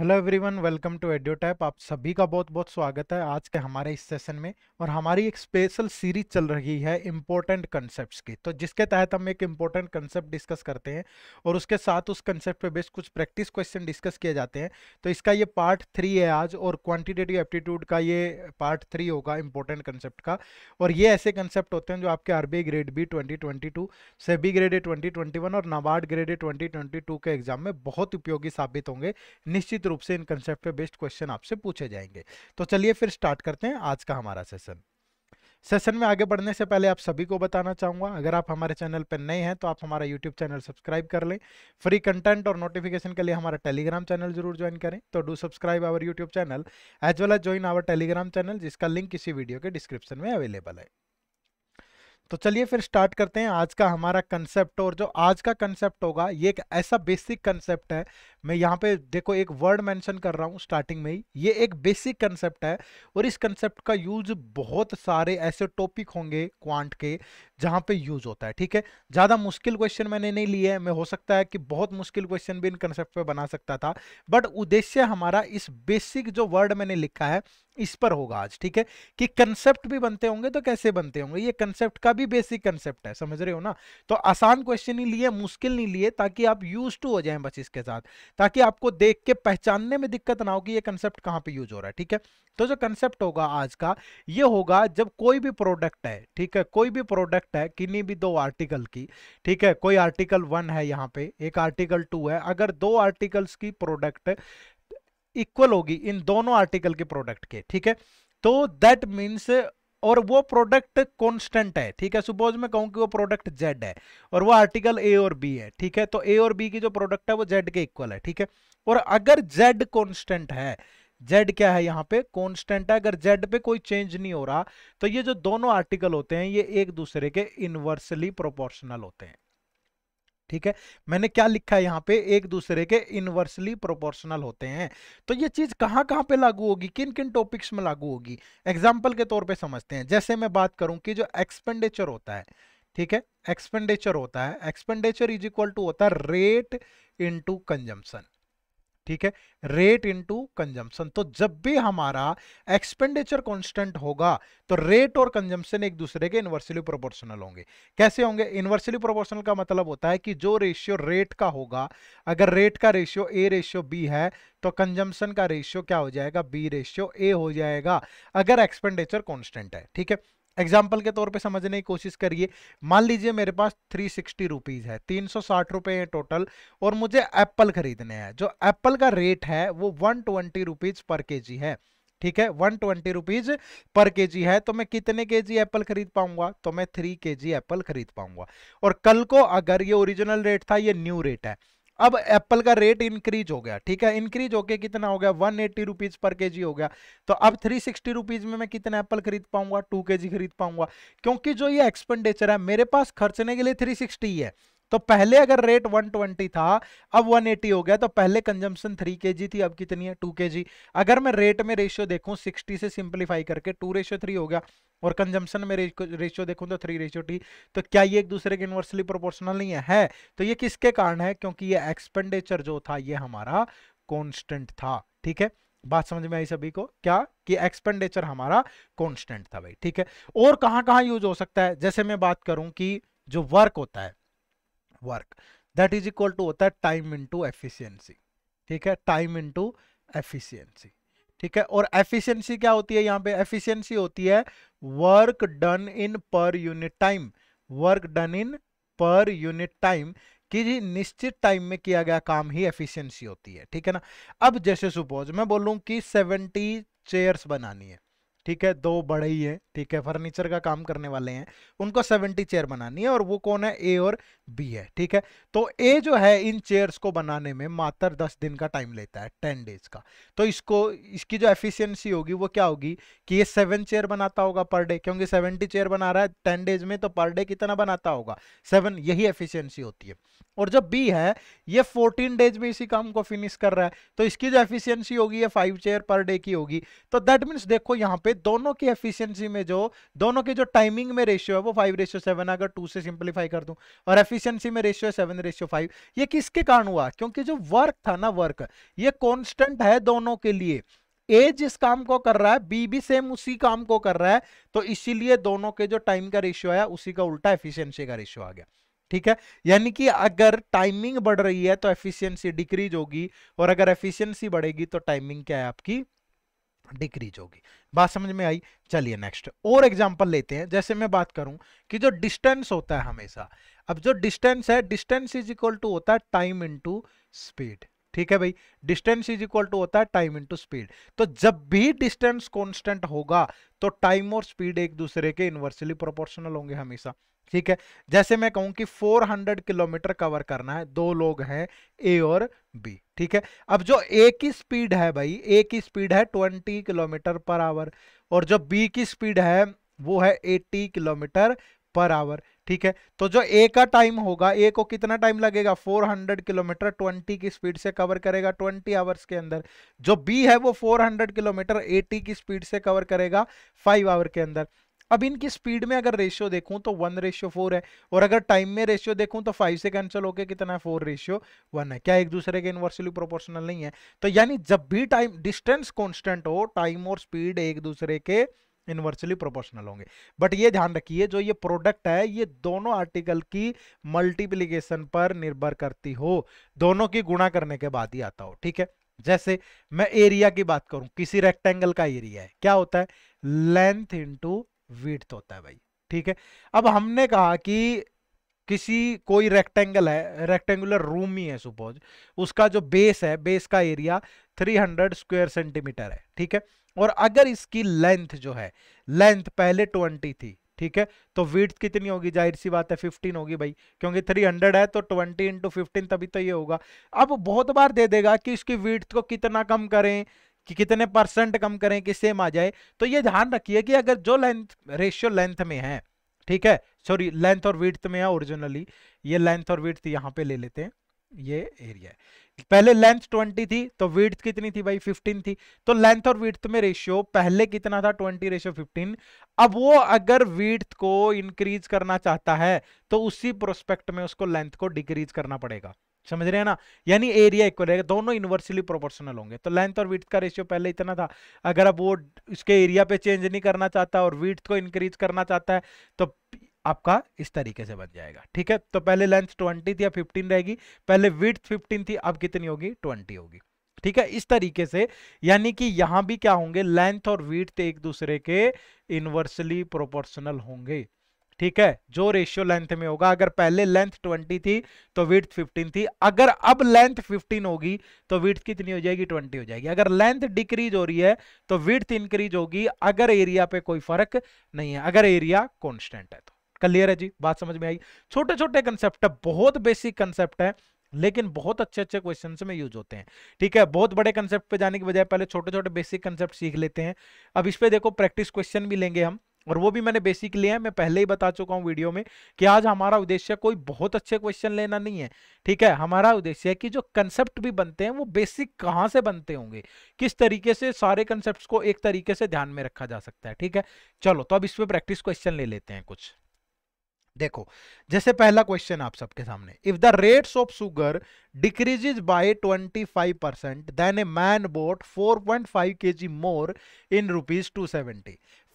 hello everyone welcome to Edutap आप सभी का बहुत बहुत स्वागत है आज के हमारे इस सेशन में और हमारी एक स्पेशल सीरीज चल रही है इम्पोर्टेंट कंसेप्ट की तो जिसके तहत हम एक इम्पोर्टेंट कंसेप्ट डिस्कस करते हैं और उसके साथ उस कंसेप्ट पे बेस्ड कुछ प्रैक्टिस क्वेश्चन डिस्कस किए जाते हैं तो इसका ये पार्ट थ्री है आज और क्वान्टिटेटिव एप्टीट्यूड का ये पार्ट थ्री होगा इम्पोर्टेंट कंसेप्ट का और ये ऐसे कंसेप्ट होते हैं जो आपके R grade B twenty twenty grade A twenty और नबार्ड ग्रेड ए ट्वेंटी के एग्जाम में बहुत उपयोगी साबित होंगे निश्चित रूप से इन कंसेप्ट पे बेस्ड क्वेश्चन आपसे पूछे जाएंगे तो चलिए फिर स्टार्ट करते हैं आज का हमारा सेशन सेशन में आगे बढ़ने से पहले आप सभी को बताना चाहूँगा अगर आप हमारे चैनल पर नए हैं तो आप हमारा यूट्यूब चैनल सब्सक्राइब कर लें फ्री कंटेंट और नोटिफिकेशन के लिए हमारा टेलीग्राम चैनल जरूर ज्वाइन करें तो do subscribe our YouTube channel as well as join our Telegram channel जिसका लिंक इसी वीडियो के डिस्क्रिप्शन में अवेलेबल है तो चलिए फिर स्टार्ट करते हैं आज का हमारा कंसेप्ट और जो आज का कंसेप्ट होगा ये एक ऐसा बेसिक कंसेप्ट है मैं यहाँ पे देखो एक वर्ड मेंशन कर रहा हूँ स्टार्टिंग में ही ये एक बेसिक कंसेप्ट है और इस कंसेप्ट का यूज बहुत सारे ऐसे टॉपिक होंगे क्वांट के जहाँ पे यूज होता है ठीक है ज़्यादा मुश्किल क्वेश्चन मैंने नहीं लिए है मैं हो सकता है कि बहुत मुश्किल क्वेश्चन भी इन कंसेप्ट पर बना सकता था बट उद्देश्य हमारा इस बेसिक जो वर्ड मैंने लिखा है इस पर होगा आज ठीक है कि कंसेप्ट भी बनते होंगे तो कैसे बनते होंगे ये कंसेप्ट का भी बेसिक कंसेप्ट है समझ रहे हो ना तो आसान क्वेश्चन नहीं लिए मुश्किल नहीं लिए ताकि आप यूज टू हो जाए बस इसके साथ ताकि आपको देख के पहचानने में दिक्कत ना हो कि ये कंसेप्ट कहाँ पे यूज हो रहा है ठीक है तो जो कंसेप्ट होगा आज का ये होगा जब कोई भी प्रोडक्ट है ठीक है कोई भी प्रोडक्ट है किन्हीं भी दो आर्टिकल की ठीक है कोई आर्टिकल वन है यहाँ पे एक आर्टिकल टू है अगर दो आर्टिकल्स की प्रोडक्ट इक्वल होगी इन दोनों आर्टिकल के प्रोडक्ट के ठीक है तो दैट मीन्स और वो प्रोडक्ट कांस्टेंट है ठीक है सपोज मैं कहूं कि वो प्रोडक्ट जेड है और वो आर्टिकल ए और बी है ठीक है तो ए और बी की जो प्रोडक्ट है वो जेड के इक्वल है ठीक है और अगर जेड कांस्टेंट है जेड क्या है यहाँ पे कांस्टेंट है अगर जेड पे कोई चेंज नहीं हो रहा तो ये जो दोनों आर्टिकल होते हैं ये एक दूसरे के इनवर्सली प्रोपोर्शनल होते हैं ठीक है मैंने क्या लिखा है यहाँ पे एक दूसरे के इनवर्सली प्रोपोर्शनल होते हैं तो ये चीज कहाँ कहाँ पे लागू होगी किन किन टॉपिक्स में लागू होगी एग्जाम्पल के तौर पर समझते हैं जैसे मैं बात करूं कि जो एक्सपेंडिचर होता है ठीक है एक्सपेंडिचर होता है एक्सपेंडिचर इज इक्वल टू होता है रेट इंटू कंजम्पन ठीक है रेट इनटू कंजम्पशन तो जब भी हमारा एक्सपेंडिचर कांस्टेंट होगा तो रेट और कंजम्पशन एक दूसरे के इन्वर्सली प्रोपोर्शनल होंगे कैसे होंगे इन्वर्सली प्रोपोर्शनल का मतलब होता है कि जो रेशियो रेट का होगा अगर रेट का रेशियो ए रेशियो बी है तो कंजम्पशन का रेशियो क्या हो जाएगा बी रेशियो ए हो जाएगा अगर एक्सपेंडिचर कॉन्स्टेंट है ठीक है एग्जाम्पल के तौर पे समझने की कोशिश करिए मान लीजिए मेरे पास थ्री सिक्सटी रुपीज़ है तीन सौ साठ है टोटल और मुझे एप्पल खरीदने हैं जो एप्पल का रेट है वो वन ट्वेंटी रुपीज़ पर के जी है ठीक है वन ट्वेंटी रुपीज पर के जी है तो मैं कितने के जी एप्पल खरीद पाऊंगा तो मैं थ्री के जी एप्पल खरीद पाऊंगा और कल को अगर ये ओरिजिनल रेट था ये न्यू रेट है अब एप्पल का रेट इंक्रीज हो गया ठीक है इंक्रीज होके कितना हो गया वन एट्टी रुपीज पर के जी हो गया तो अब थ्री सिक्सटी रुपीज में मैं कितना एप्पल खरीद पाऊंगा टू के जी खरीद पाऊंगा क्योंकि जो ये एक्सपेंडिचर है मेरे पास खर्चने के लिए थ्री सिक्सटी है तो पहले अगर रेट 120 था अब 180 हो गया तो पहले कंजम्पशन 3 के थी अब कितनी है 2 के अगर मैं रेट में रेशियो देखूं 60 से सिंप्लीफाई करके 2 रेशियो 3 हो गया और कंजम्पशन में रेशियो देखूं तो थ्री रेशियो टी तो क्या ये एक दूसरे के इन्वर्सली प्रोपोर्शनल नहीं है, है तो ये किसके कारण है क्योंकि ये एक्सपेंडिचर जो था ये हमारा कॉन्स्टेंट था ठीक है बात समझ में आई सभी को क्या कि एक्सपेंडिचर हमारा कॉन्स्टेंट था भाई ठीक है और कहां कहां यूज हो सकता है जैसे मैं बात करूं कि जो वर्क होता है work that is equal to होता है टाइम इनटू एफिशिएंसी ठीक है टाइम इनटू एफिशिएंसी ठीक है और एफिशिएंसी क्या होती है यहाँ पे एफिशिएंसी होती है work done in per unit time work done in per unit time कि निश्चित टाइम में किया गया काम ही एफिशिएंसी होती है ठीक है ना अब जैसे सुपोज मैं बोलूँ कि सेवेंटी चेयर्स बनानी है ठीक है दो बड़े ही हैं ठीक है फर्नीचर का काम करने वाले हैं उनको सेवेंटी चेयर बनानी है और वो कौन है ए और बी है ठीक है तो ए जो है इन चेयर्स को बनाने में मात्र दस दिन का टाइम लेता है टेन डेज का तो इसको इसकी जो एफिशिएंसी होगी वो क्या होगी कि ये सेवन चेयर बनाता होगा पर डे क्योंकि सेवेंटी चेयर बना रहा है टेन डेज में तो पर डे कितना बनाता होगा सेवन यही एफिशियंसी होती है और जब बी है ये फोर्टीन डेज में इसी काम को फिनिश कर रहा है तो इसकी जो एफिशिएंसी होगी ये फाइव चेयर पर डे की होगी तो दैट मीन्स देखो यहाँ पे दोनों की एफिशिएंसी में जो दोनों के जो टाइमिंग में रेशियो है वो फाइव रेशियो सेवन अगर टू से सिंपलीफाई कर दूं और एफिशिएंसी में रेशियो सेवन रेशियो फाइव ये किसके कारण हुआ क्योंकि जो वर्क था ना वर्क ये कॉन्स्टेंट है दोनों के लिए ए जिस काम को कर रहा है बी भी सेम उसी काम को कर रहा है तो इसीलिए दोनों के जो टाइम का रेशियो आया उसी का उल्टा एफिशियंसी का रेशियो आ गया ठीक है यानी कि अगर टाइमिंग बढ़ रही है तो एफिशिएंसी डिक्रीज होगी और अगर एफिशिएंसी बढ़ेगी तो टाइमिंग क्या है आपकी डिक्रीज होगी बात समझ में आई चलिए नेक्स्ट और एग्जांपल लेते हैं जैसे मैं बात करूं कि जो डिस्टेंस होता है हमेशा अब जो डिस्टेंस है डिस्टेंस इज इक्वल टू होता है टाइम इनटू स्पीड ठीक है भाई डिस्टेंस इज इक्वल टू होता है टाइम इनटू स्पीड तो जब भी डिस्टेंस कांस्टेंट होगा तो टाइम और स्पीड एक दूसरे के इन्वर्सली प्रोपोर्शनल होंगे हमेशा ठीक है जैसे मैं कहूं कि 400 किलोमीटर कवर करना है दो लोग हैं ए और बी ठीक है अब जो ए की स्पीड है भाई ए की स्पीड है 20 किलोमीटर पर आवर और जो बी की स्पीड है वो है 80 किलोमीटर पर आवर ठीक है तो जो ए का टाइम होगा ए को कितना टाइम लगेगा 400 किलोमीटर 20 की स्पीड से कवर करेगा 20 आवर्स के अंदर जो बी है वो 400 किलोमीटर 80 की स्पीड से कवर करेगा 5 आवर के अंदर अब इनकी स्पीड में अगर रेशियो देखूं तो वन रेशियो फोर है और अगर टाइम में रेशियो देखूं तो फाइव से कैंसिल होकर कितना है फोर रेशियो वन है क्या एक दूसरे के इनवर्सली प्रोपोर्शनल नहीं है तो यानी जब भी टाइम डिस्टेंस कॉन्स्टेंट हो टाइम और स्पीड एक दूसरे के इनवर्सली प्रोपोर्शनल होंगे बट ये ध्यान रखिए जो ये प्रोडक्ट है ये दोनों आर्टिकल की मल्टीप्लीकेशन पर निर्भर करती हो दोनों की गुणा करने के बाद ही आता हो ठीक है जैसे मैं एरिया की बात करूं किसी रेक्टेंगल का एरिया है क्या होता है लेंथ इंटू विथ तो होता है भाई ठीक है अब हमने कहा कि किसी कोई रेक्टेंगल है रेक्टेंगुलर रूम ही है सुपोज उसका जो बेस है बेस का एरिया 300 स्क्वायर सेंटीमीटर है ठीक है और अगर इसकी लेंथ जो है लेंथ पहले 20 थी ठीक है तो वीट कितनी होगी जाहिर सी बात है 15 होगी भाई क्योंकि 300 है तो 20 इंटू फिफ्टीन तभी तो ये होगा अब बहुत बार दे देगा कि इसकी वीट को कितना कम करें कि कितने परसेंट कम करें कि सेम आ जाए तो ये ध्यान रखिए कि अगर जो लेंथ रेशियो लेंथ में है ठीक है सॉरी लेंथ और विड्थ में है ओरिजिनली ये लेंथ और विड्थ यहाँ पे ले लेते हैं ये एरिया है पहले लेंथ 20 थी तो विड्थ कितनी थी भाई 15 थी तो लेंथ और विड्थ में रेशियो पहले कितना था 20 रेशियो 15 अब वो अगर विड्थ को इंक्रीज करना चाहता है तो उसी प्रोस्पेक्ट में उसको लेंथ को डिक्रीज करना पड़ेगा समझ रहे हैं ना यानी एरिया इक्वल रहेगा दोनों इनवर्सली प्रोपोर्शनल होंगे तो लेंथ और विथ का रेशियो पहले इतना था अगर अब वो इसके एरिया पे चेंज नहीं करना चाहता और विथ को इंक्रीज करना चाहता है तो आपका इस तरीके से बन जाएगा ठीक है तो पहले लेंथ ट्वेंटी थी या फिफ्टीन रहेगी पहले विथ फिफ्टीन थी अब कितनी होगी ट्वेंटी होगी ठीक है इस तरीके से यानी कि यहां भी क्या होंगे लेंथ और वीट एक दूसरे के इनवर्सली प्रोपोर्शनल होंगे ठीक है जो रेशियो लेंथ में होगा अगर पहले लेंथ 20 थी तो विथ 15 थी अगर अब लेंथ 15 होगी तो विथ कितनी हो जाएगी 20 हो जाएगी अगर लेंथ डिक्रीज हो रही है तो विथ इंक्रीज होगी अगर एरिया पे कोई फर्क नहीं है अगर एरिया कॉन्स्टेंट है तो क्लियर है जी बात समझ में आई छोटे छोटे कंसेप्ट बहुत बेसिक कंसेप्ट है लेकिन बहुत अच्छे अच्छे क्वेश्चन में यूज होते हैं ठीक है बहुत बड़े कंसेप्ट पे जाने की बजाय पहले छोटे छोटे बेसिक कंसेप्ट सीख लेते हैं अब इस पे देखो प्रैक्टिस क्वेश्चन भी लेंगे हम और वो भी मैंने बेसिक लिया है मैं पहले ही बता चुका हूँ वीडियो में कि आज हमारा उद्देश्य कोई बहुत अच्छे क्वेश्चन लेना नहीं है ठीक है हमारा उद्देश्य है कि जो कंसेप्ट भी बनते हैं वो बेसिक कहाँ से बनते होंगे किस तरीके से सारे कंसेप्ट को एक तरीके से ध्यान में रखा जा सकता है ठीक है चलो तो अब इस पर प्रैक्टिस क्वेश्चन ले लेते हैं कुछ देखो जैसे पहला क्वेश्चन आप सबके सामने if the rates of sugar decreases by 25 five percent then a man bought 4.5 point five के more in rupees to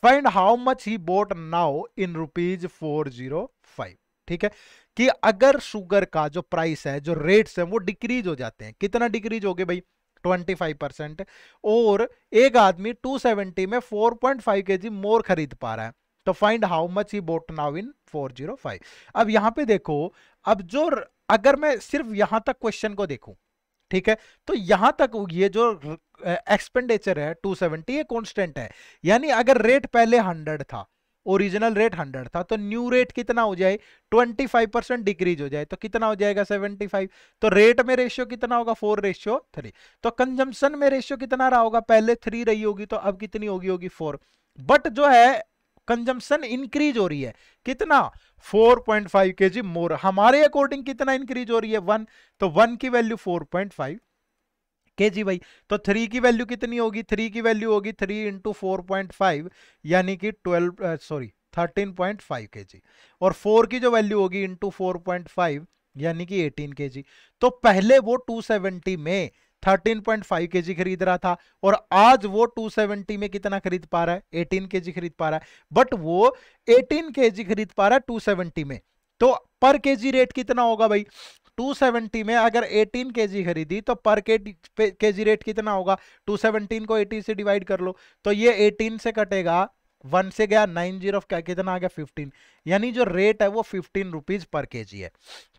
find how much he bought now in rupees four zero five ठीक है कि अगर sugar का जो price है जो rates है वो डिक्रीज हो जाते हैं कितना डिक्रीज हो गए भाई 25 परसेंट और एक आदमी 270 में 4.5 केजी मोर खरीद पा रहा है तो find how much he bought now in 405 अब यहां पे देखो अब जो अगर मैं सिर्फ यहां तक क्वेश्चन को देखूं ठीक है तो यहां तक ये जो एक्सपेंडिचर है 270 ये कॉन्स्टेंट है यानी अगर रेट पहले 100 था ओरिजिनल रेट 100 था तो न्यू रेट कितना हो जाए 25 परसेंट डिक्रीज हो जाए तो कितना हो जाएगा 75 तो रेट में रेशियो कितना होगा फोर रेशियो थ्री तो कंजम्पन में रेशियो कितना रहा होगा पहले थ्री रही होगी तो अब कितनी होगी होगी फोर बट जो है कंजम्पशन इंक्रीज हो रही है कितना 4.5 पॉइंट के जी मोर हमारे अकॉर्डिंग कितना इंक्रीज हो रही है वन तो वन की वैल्यू 4.5 पॉइंट के जी भाई तो थ्री की वैल्यू कितनी होगी थ्री की वैल्यू होगी three into four point five यानी कि twelve sorry thirteen point five K G और फोर की जो वैल्यू होगी इंटू फोर पॉइंट फाइव यानी कि एटीन के जी तो पहले वो टू सेवेंटी में 13.5 केजी खरीद रहा था और आज वो 270 में कितना खरीद पा रहा है 18 केजी खरीद पा रहा है बट वो 18 केजी खरीद पा रहा है 270 में तो पर केजी रेट कितना होगा भाई 270 में अगर 18 केजी खरीदी तो पर केजी रेट कितना होगा 217 को 80 से डिवाइड कर लो तो ये 18 से कटेगा वन से गया नाइन जीरो क्या कितना आ गया फिफ्टीन यानी जो रेट है वो फिफ्टीन रुपीज पर के है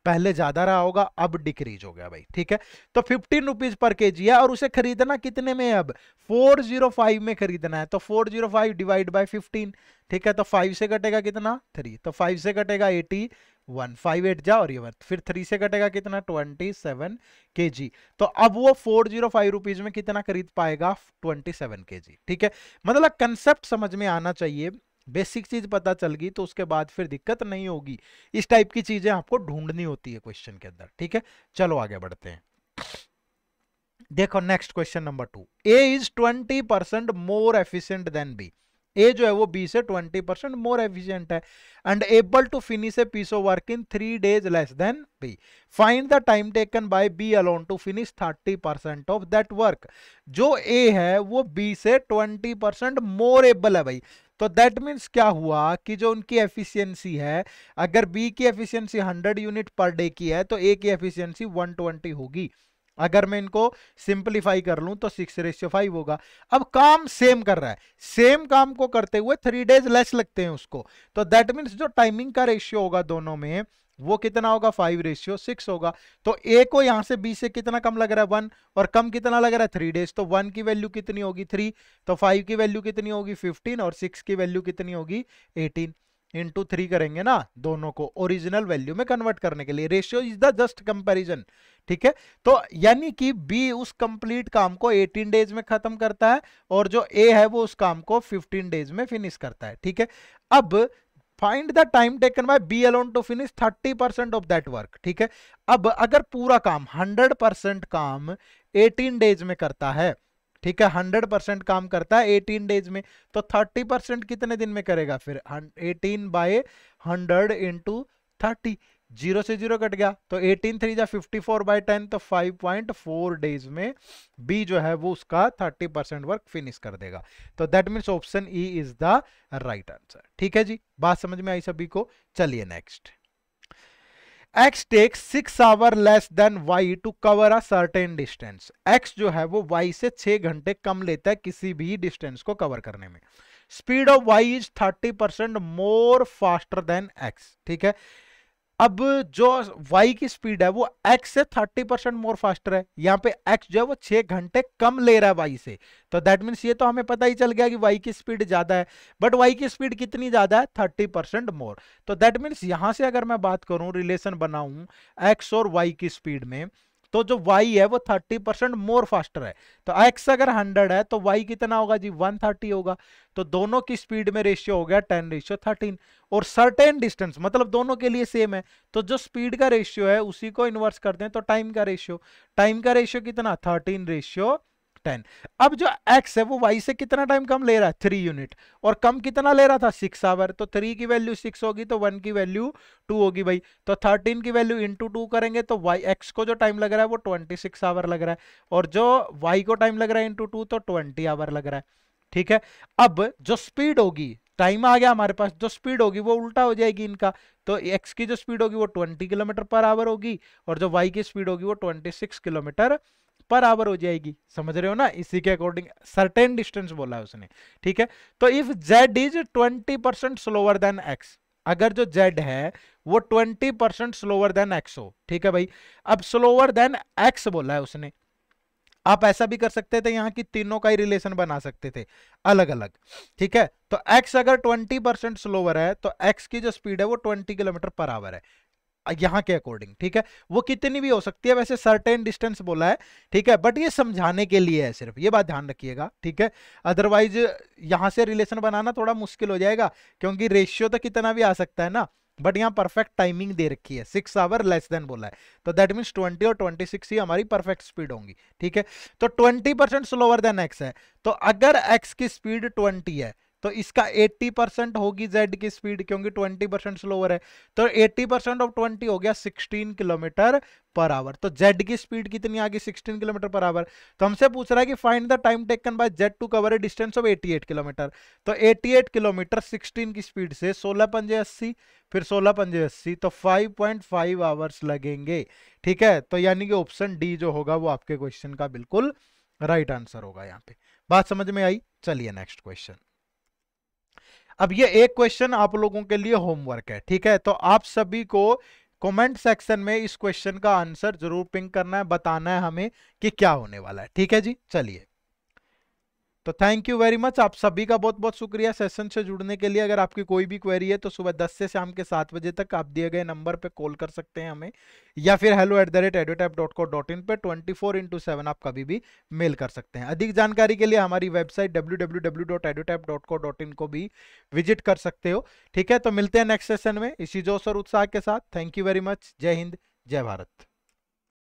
पहले ज्यादा रहा होगा अब डिक्रीज हो गया भाई ठीक है तो फिफ्टीन रुपीज पर के है और उसे खरीदना कितने में अब फोर जीरो फाइव में खरीदना है तो four zero five divide by fifteen ठीक है तो फाइव से कटेगा कितना थ्री तो फाइव से कटेगा एटी वन फाइव एट जा और ये वन फिर थ्री से कटेगा कितना ट्वेंटी सेवन के जी तो अब वो फोर जीरो फाइव रुपीज में कितना खरीद पाएगा ट्वेंटी सेवन के जी ठीक है मतलब कंसेप्ट समझ में आना चाहिए बेसिक चीज पता चल गई तो उसके बाद फिर दिक्कत नहीं होगी इस टाइप की चीजें आपको ढूंढनी होती है क्वेश्चन के अंदर ठीक है चलो आगे बढ़ते हैं देखो next question number two A is twenty percent more efficient than B A जो है वो बी से 20 परसेंट मोर एफिशियंट है and able to finish a piece of work in three days less than B find the time taken by B alone to finish 30 percent of that work जो A है वो B से 20 percent मोर able है भाई तो that means क्या हुआ कि जो उनकी एफिशिएंसी है अगर बी की एफिशिएंसी 100 यूनिट पर डे की है तो ए की एफिशिएंसी 120 होगी अगर मैं इनको सिंप्लीफाई कर लूं तो सिक्स रेशियो फाइव होगा अब काम सेम कर रहा है सेम काम को करते हुए थ्री डेज लेस लगते हैं उसको तो दैट मीन्स जो टाइमिंग का रेशियो होगा दोनों में वो कितना होगा फाइव रेशियो सिक्स होगा तो ए को यहां से बी से कितना कम लग रहा है वन और कम कितना लग रहा है थ्री डेज तो वन की वैल्यू कितनी होगी थ्री तो फाइव की वैल्यू कितनी होगी फिफ्टीन और सिक्स की वैल्यू कितनी होगी एटीन इंटू थ्री करेंगे ना दोनों को ओरिजिनल वैल्यू में कन्वर्ट करने के लिए ratio is the just comparison ठीक है तो यानी कि बी उस कंप्लीट काम को 18 डेज में खत्म करता है और जो ए है वो उस काम को 15 डेज में फिनिश करता है ठीक है अब find the time taken by B alone to finish 30 percent of that work ठीक है अब अगर पूरा काम 100 परसेंट काम 18 डेज में करता है ठीक है हंड्रेड परसेंट काम करता है एटीन डेज में तो थर्टी परसेंट कितने दिन में करेगा फिर eighteen by hundred into thirty zero से जीरो कट गया तो एटीन थ्री जा फिफ्टी फोर बाय टेन तो फाइव पॉइंट फोर डेज में बी जो है वो उसका थर्टी परसेंट वर्क फिनिश कर देगा तो that means option E is the right answer ठीक है जी बात समझ में आई सभी को चलिए next x takes six hour less than y to cover a certain distance x जो है वो y से छह घंटे कम लेता है किसी भी डिस्टेंस को कवर करने में speed of y is thirty percent more faster than x ठीक है अब जो y की स्पीड है वो x से 30 परसेंट मोर फास्टर है यहाँ पे x जो है वो 6 घंटे कम ले रहा है y से तो दैट मीन्स ये तो हमें पता ही चल गया कि y की स्पीड ज्यादा है बट y की स्पीड कितनी ज्यादा है 30 परसेंट मोर तो दैट मीन्स यहां से अगर मैं बात करूं रिलेशन बनाऊं x और y की स्पीड में तो जो y है वो 30 परसेंट मोर फास्टर है तो x अगर 100 है तो y कितना होगा जी 130 होगा तो दोनों की स्पीड में रेशियो हो गया टेन रेशियो थर्टीन और सर्टेन डिस्टेंस मतलब दोनों के लिए सेम है तो जो स्पीड का रेशियो है उसी को इन्वर्स करते हैं तो टाइम का रेशियो टाइम का रेशियो कितना थर्टीन रेशियो टेन अब जो एक्स है वो वाई से कितना टाइम कम ले रहा है थ्री यूनिट और कम कितना ले रहा था सिक्स आवर तो थ्री की वैल्यू सिक्स होगी तो वन की वैल्यू टू होगी भाई तो थर्टीन की वैल्यू इंटू टू करेंगे तो वाई एक्स को जो टाइम लग रहा है वो ट्वेंटी सिक्स आवर लग रहा है और जो वाई को टाइम लग रहा है इंटू टू तो ट्वेंटी आवर लग रहा है ठीक है अब जो स्पीड होगी टाइम आ गया हमारे पास जो स्पीड होगी वो उल्टा हो जाएगी इनका तो एक्स की जो स्पीड होगी वो ट्वेंटी किलोमीटर पर आवर होगी और जो वाई की स्पीड होगी वो twenty six kilometre per hour हो जाएगी समझ रहे हो ना इसी के अकॉर्डिंग सर्टेन डिस्टेंस बोला है उसने ठीक है तो if Z is twenty percent slower than X अगर जो जेड है वो twenty percent slower than X हो ठीक है भाई अब स्लोअर देन एक्स बोला है उसने आप ऐसा भी कर सकते थे यहाँ की तीनों का ही रिलेशन बना सकते थे अलग अलग ठीक है तो x अगर 20 स्लोवर है तो x की जो स्पीड है वो 20 किलोमीटर पर आवर है यहाँ के अकॉर्डिंग ठीक है वो कितनी भी हो सकती है वैसे सर्टेन डिस्टेंस बोला है ठीक है बट ये समझाने के लिए है सिर्फ ये बात ध्यान रखिएगा ठीक है अदरवाइज यहाँ से रिलेशन बनाना थोड़ा मुश्किल हो जाएगा क्योंकि रेशियो तो कितना भी आ सकता है ना बट यहाँ परफेक्ट टाइमिंग दे रखी है सिक्स आवर लेस देन बोला है तो दैट मीन्स ट्वेंटी और ट्वेंटी सिक्स ही हमारी परफेक्ट स्पीड होंगी ठीक है तो twenty percent slower than X है तो अगर एक्स की स्पीड ट्वेंटी है तो इसका 80 परसेंट होगी जेड की स्पीड क्योंकि 20 परसेंट स्लोअर है तो 80 परसेंट ऑफ 20 हो गया 16 किलोमीटर पर आवर तो जेड की स्पीड कितनी आ गई 16 किलोमीटर पर आवर तो हमसे पूछ रहा है कि find the time taken by Z to cover a distance of 88 kilometre तो 88 किलोमीटर 16 की स्पीड से सोलह पंजे अस्सी फिर सोलह पंजे अस्सी तो फाइव आवर्स लगेंगे ठीक है तो यानी कि ऑप्शन डी जो होगा वो आपके क्वेश्चन का बिल्कुल राइट right आंसर होगा यहाँ पे बात समझ में आई चलिए नेक्स्ट क्वेश्चन अब ये एक क्वेश्चन आप लोगों के लिए होमवर्क है ठीक है तो आप सभी को कमेंट सेक्शन में इस क्वेश्चन का आंसर जरूर पिंक करना है बताना है हमें कि क्या होने वाला है ठीक है जी चलिए तो थैंक यू वेरी मच आप सभी का बहुत बहुत शुक्रिया सेशन से जुड़ने के लिए अगर आपकी कोई भी क्वेरी है तो सुबह दस से शाम के सात बजे तक आप दिए गए नंबर पे कॉल कर सकते हैं हमें या फिर hello at the rate Edutap dot co dot in पर ट्वेंटी फोर इंटू सेवन आप कभी भी मेल कर सकते हैं अधिक जानकारी के लिए हमारी website W W W dot Edutap dot co dot in को भी विजिट कर सकते हो ठीक है तो मिलते हैं नेक्स्ट सेशन में इसी जोश और उत्साह के साथ थैंक यू वेरी मच जय हिंद जय भारत